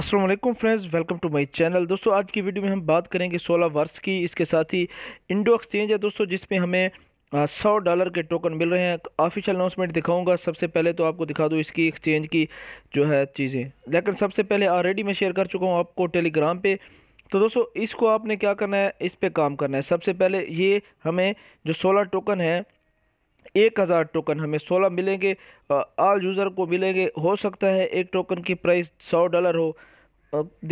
Aslam friends welcome to my channel दोस्तों आज की वीडियो में हम बात करेंगे 16 वर्ष की इसके साथ ही इंडो एक्सचेंज है दोस्तों जिसमें हमें सौ डॉलर के टोकन मिल रहे हैं ऑफिशियल अनाउंसमेंट दिखाऊंगा सबसे पहले तो आपको दिखा दूँ इसकी एक्सचेंज की जो है चीज़ें लेकिन सबसे पहले ऑलरेडी मैं शेयर कर चुका हूँ आपको टेलीग्राम पर तो दोस्तों इसको आपने क्या करना है इस पर काम करना है सबसे पहले ये हमें जो सोलह टोकन है एक हज़ार टोकन हमें सोलह मिलेंगे ऑल यूज़र को मिलेंगे हो सकता है एक टोकन की प्राइस सौ डॉलर हो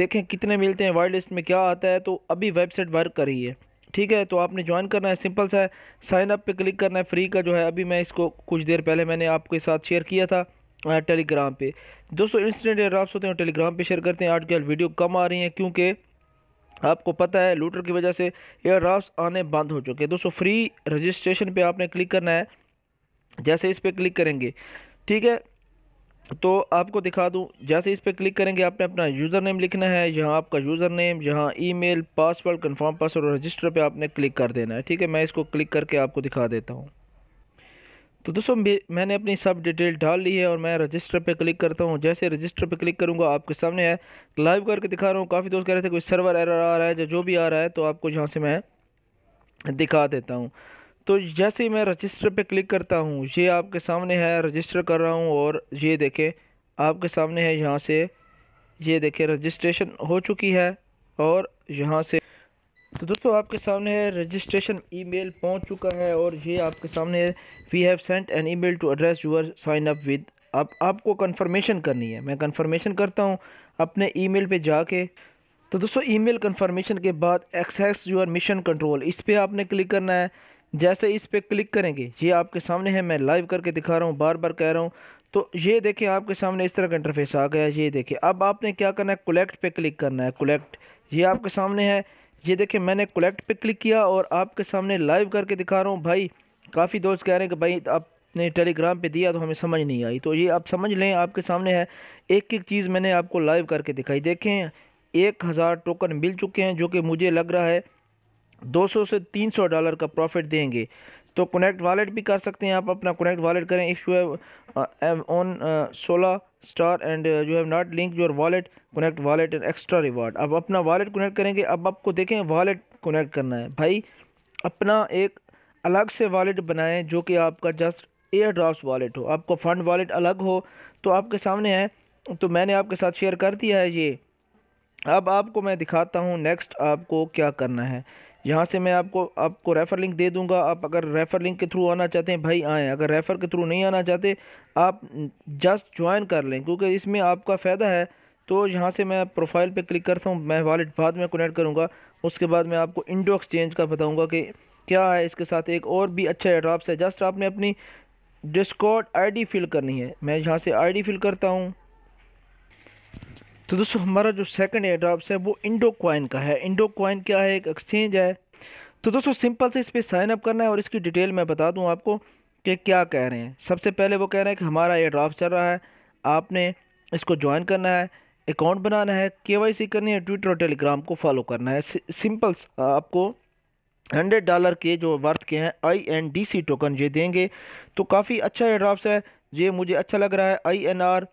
देखें कितने मिलते हैं वाइट लिस्ट में क्या आता है तो अभी वेबसाइट वर्क कर रही है ठीक है तो आपने ज्वाइन करना है सिंपल सा है साइन अप पे क्लिक करना है फ्री का जो है अभी मैं इसको कुछ देर पहले मैंने आपके साथ शेयर किया था टेलीग्राम पे दोस्तों इंस्टेंट आप सोते हैं टेलीग्राम पे शेयर करते हैं आजकल वीडियो कम आ रही हैं क्योंकि आपको पता है लूटर की वजह से एयर ड्राफ्ट आने बंद हो चुके हैं दोस्तों फ्री रजिस्ट्रेशन पे आपने क्लिक करना है जैसे इस पर क्लिक करेंगे ठीक है तो आपको दिखा दूं जैसे इस पर क्लिक करेंगे आपने अपना यूज़र नेम लिखना है यहाँ आपका यूज़र नेम यहाँ email password confirm password register पे आपने क्लिक कर देना है ठीक है मैं इसको क्लिक करके आपको दिखा देता हूँ तो दोस्तों मैंने अपनी सब डिटेल डाल ली है और मैं रजिस्टर पे क्लिक करता हूँ जैसे रजिस्टर पे क्लिक करूँगा आपके सामने है लाइव करके दिखा रहा हूँ काफ़ी दोस्त कह रहे थे कोई सर्वर एरर आ रहा है जो जो भी आ रहा है तो आपको यहाँ से मैं दिखा देता हूँ तो जैसे ही मैं रजिस्टर पे क्लिक करता हूँ ये आपके सामने है रजिस्टर कर रहा हूँ और ये देखे आपके सामने है यहाँ से ये देखे रजिस्ट्रेशन हो चुकी है और यहाँ से तो दोस्तों आपके सामने है रजिस्ट्रेशन ईमेल पहुंच चुका है और ये आपके सामने है we have sent an email to address your sign up with अब आपको कंफर्मेशन करनी है मैं कंफर्मेशन करता हूं अपने ईमेल पे जाके तो दोस्तों ईमेल कंफर्मेशन के बाद एक्सेस यूर मिशन कंट्रोल इस पर आपने क्लिक करना है जैसे इस पर क्लिक करेंगे ये आपके सामने है मैं लाइव करके दिखा रहा हूँ बार बार कह रहा हूँ तो ये देखें आपके सामने इस तरह का इंटरफेस आ गया ये देखें अब आपने क्या करना है कलेक्ट पर क्लिक करना है कलेक्ट ये आपके सामने है ये देखें मैंने कलेक्ट पे क्लिक किया और आपके सामने लाइव करके दिखा रहा हूँ भाई काफ़ी दोस्त कह रहे हैं कि भाई आपने टेलीग्राम पे दिया तो हमें समझ नहीं आई तो ये आप समझ लें आपके सामने है एक एक चीज़ मैंने आपको लाइव करके दिखाई देखें एक हज़ार टोकन मिल चुके हैं जो कि मुझे लग रहा है सौ से सौ डॉलर का प्रॉफिट देंगे तो कनेक्ट वॉलेट भी कर सकते हैं आप अपना कनेक्ट वॉलेट करें इफ़ यू हैव ऑन सोलह star and you have not link your wallet connect wallet and extra reward अब अपना वॉलेट कनेक्ट करेंगे अब आपको देखें वॉलेट कनेक्ट करना है भाई अपना एक अलग से वॉलेट बनाएं जो कि आपका जस्ट एयर ड्राफ्ट वॉलेट हो आपको फंड वॉलेट अलग हो तो आपके सामने है तो मैंने आपके साथ शेयर कर दिया है ये अब आपको मैं दिखाता हूँ नेक्स्ट आपको क्या करना है यहाँ से मैं आपको आपको रेफ़र लिंक दे दूँगा आप अगर रेफ़र लिंक के थ्रू आना चाहते हैं भाई आएँ अगर रेफ़र के थ्रू नहीं आना चाहते आप जस्ट ज्वाइन कर लें क्योंकि इसमें आपका फ़ायदा है तो यहाँ से मैं प्रोफाइल पे क्लिक करता हूँ मैं वॉलेट बाद में कनेक्ट करूँगा उसके बाद मैं आपको इंडो एक्सचेंज का बताऊँगा कि क्या है इसके साथ एक और भी अच्छा एड्रॉप्स है जस्ट आपने अपनी डिस्कॉट आई फिल करनी है मैं यहाँ से आई फिल करता हूँ तो दोस्तों हमारा जो सेकंड ड्रॉप्स है वो इंडो क्वाइन का है इंडो क्वाइन क्या है एक एक्सचेंज है तो दोस्तों सिंपल से इस पर साइन अप करना है और इसकी डिटेल मैं बता दूँ आपको कि क्या कह रहे हैं सबसे पहले वो कह रहे हैं कि हमारा एयर ड्रॉप चल रहा है आपने इसको ज्वाइन करना है अकाउंट बनाना है के करनी है ट्विटर और टेलीग्राम को फॉलो करना है सिंपल आपको हंड्रेड डॉलर के जो वर्थ के हैं I N D C token ये देंगे तो काफ़ी अच्छा एयर ड्रॉप्स है ये मुझे अच्छा लग रहा है आई एन आर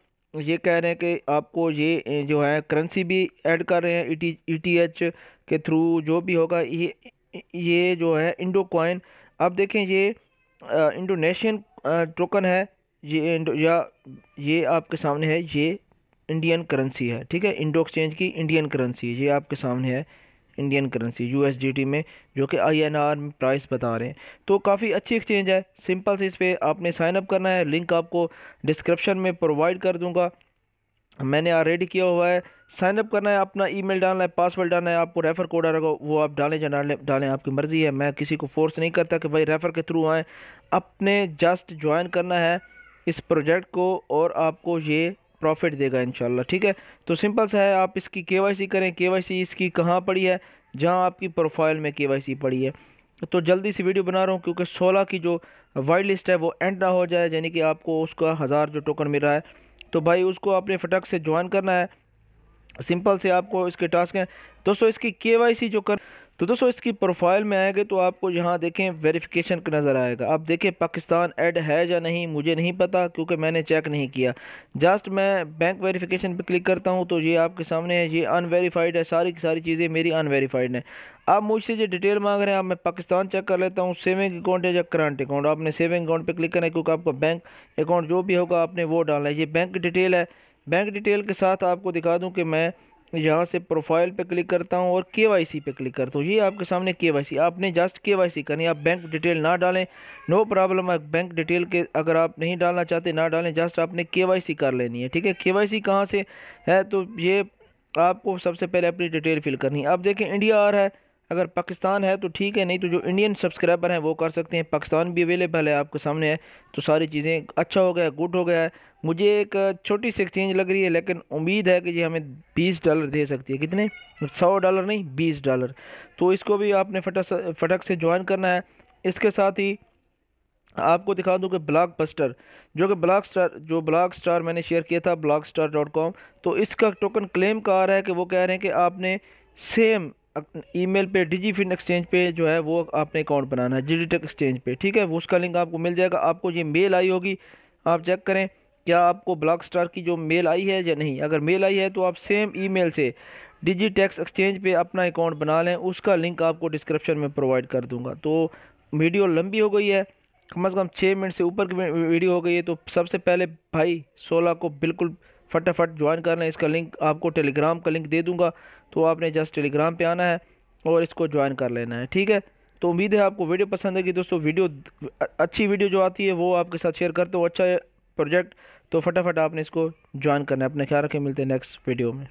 ये कह रहे हैं कि आपको ये जो है करेंसी भी ऐड कर रहे हैं E T E T H के थ्रू जो भी होगा ये ये जो है इंडो कॉइन आप देखें ये इंडोनेशियन टोकन है ये या ये आपके सामने है ये इंडियन करेंसी है ठीक है इंडो एक्सचेंज की इंडियन करेंसी ये आपके सामने है इंडियन करेंसी यू में जो कि आर में प्राइस बता रहे हैं तो काफ़ी अच्छी एक्सचेंज है सिंपल से इस पर आपने साइनअप करना है लिंक आपको डिस्क्रिप्शन में प्रोवाइड कर दूंगा मैंने ऑलरेडी किया हुआ है साइनअप करना है अपना ईमेल डालना है पासवर्ड डालना है आपको रेफ़र कोड आ रहा वो आप डालें या डालें डालें आपकी मर्ज़ी है मैं किसी को फोर्स नहीं करता कि भाई रेफ़र के थ्रू आएँ अपने जस्ट ज्वाइन करना है इस प्रोजेक्ट को और आपको ये प्रॉफिट देगा इन ठीक है तो सिंपल सा है आप इसकी के करें के इसकी कहाँ पड़ी है जहाँ आपकी प्रोफाइल में के पड़ी है तो जल्दी से वीडियो बना रहा हूँ क्योंकि सोलह की जो वाइट लिस्ट है वो एंड ना हो जाए यानी कि आपको उसका हज़ार जो टोकन मिल रहा है तो भाई उसको आपने फटक से ज्वाइन करना है सिंपल से आपको इसके टास्क हैं दोस्तों इसकी के जो कर तो दोस्तों इसकी प्रोफाइल में आएंगे तो आपको यहाँ देखें वेरिफिकेशन का नज़र आएगा आप देखें पाकिस्तान ऐड है या नहीं मुझे नहीं पता क्योंकि मैंने चेक नहीं किया जस्ट मैं बैंक वेरिफिकेशन पे क्लिक करता हूँ तो ये आपके सामने है ये अनवेरीफाइड है सारी की सारी चीज़ें मेरी अनवेरीफाइड हैं आप मुझसे ये डिटेल मांग रहे हैं आप मैं पाकिस्तान चेक कर लेता हूँ सेविंग अकाउंट है या करंट अकाउंट आपने सेविंग अकाउंट पर क्लिक करना है क्योंकि आपका बैंक अकाउंट जो भी होगा आपने वो डालना है ये बैंक डिटेल है बैंक डिटेल के साथ आपको दिखा दूँ कि मैं यहाँ से प्रोफाइल पे क्लिक करता हूँ और के वाई सी पे क्लिक करता हूँ ये आपके सामने के वाई सी आपने जस्ट के वाई सी करनी आप बैंक डिटेल ना डालें नो प्रॉब्लम है बैंक डिटेल के अगर आप नहीं डालना चाहते ना डालें जस्ट आपने के वाई सी कर लेनी है ठीक है के वाई सी कहाँ से है तो ये आपको सबसे पहले अपनी डिटेल फिल करनी है आप देखें इंडिया आ रहा है अगर पाकिस्तान है तो ठीक है नहीं तो जो इंडियन सब्सक्राइबर हैं वो कर सकते हैं पाकिस्तान भी अवेलेबल है आपके सामने है तो सारी चीज़ें अच्छा हो गया गुड हो गया है मुझे एक छोटी सी एक्सचेंज लग रही है लेकिन उम्मीद है कि ये हमें 20 डॉलर दे सकती है कितने 100 डॉलर नहीं 20 डॉलर तो इसको भी आपने फटक फटक से ज्वाइन करना है इसके साथ ही आपको दिखा दूं कि ब्लॉक बस्टर जो कि ब्लॉक स्टार जो ब्लॉक स्टार मैंने शेयर किया था ब्लॉक स्टार डॉट कॉम तो इसका टोकन क्लेम का आ रहा है कि वो कह रहे हैं कि आपने सेम ईमेल पे डिजी फिन एक्सचेंज पे जो है वो आपने अकाउंट बनाना है जी टेक एक्सचेंज पे ठीक है वो उसका लिंक आपको मिल जाएगा आपको ये मेल आई होगी आप चेक करें क्या आपको ब्लॉक स्टार की जो मेल आई है या नहीं अगर मेल आई है तो आप सेम ईमेल से डिजी टैक्स एक्सचेंज पे अपना अकाउंट बना लें उसका लिंक आपको डिस्क्रिप्शन में प्रोवाइड कर दूँगा तो वीडियो लंबी हो गई है कम अज़ कम छः मिनट से ऊपर की वीडियो हो गई है तो सबसे पहले भाई सोलह को बिल्कुल फटाफट ज्वाइन कर लें इसका लिंक आपको टेलीग्राम का लिंक दे दूँगा तो आपने जस्ट टेलीग्राम पर आना है और इसको ज्वाइन कर लेना है ठीक है तो उम्मीद है आपको वीडियो पसंद है कि दोस्तों वीडियो अच्छी वीडियो जो आती है वो आपके साथ शेयर करते हो अच्छा प्रोजेक्ट तो फटाफट आपने इसको ज्वाइन करना है अपने ख्याल रखें मिलते हैं नेक्स्ट वीडियो में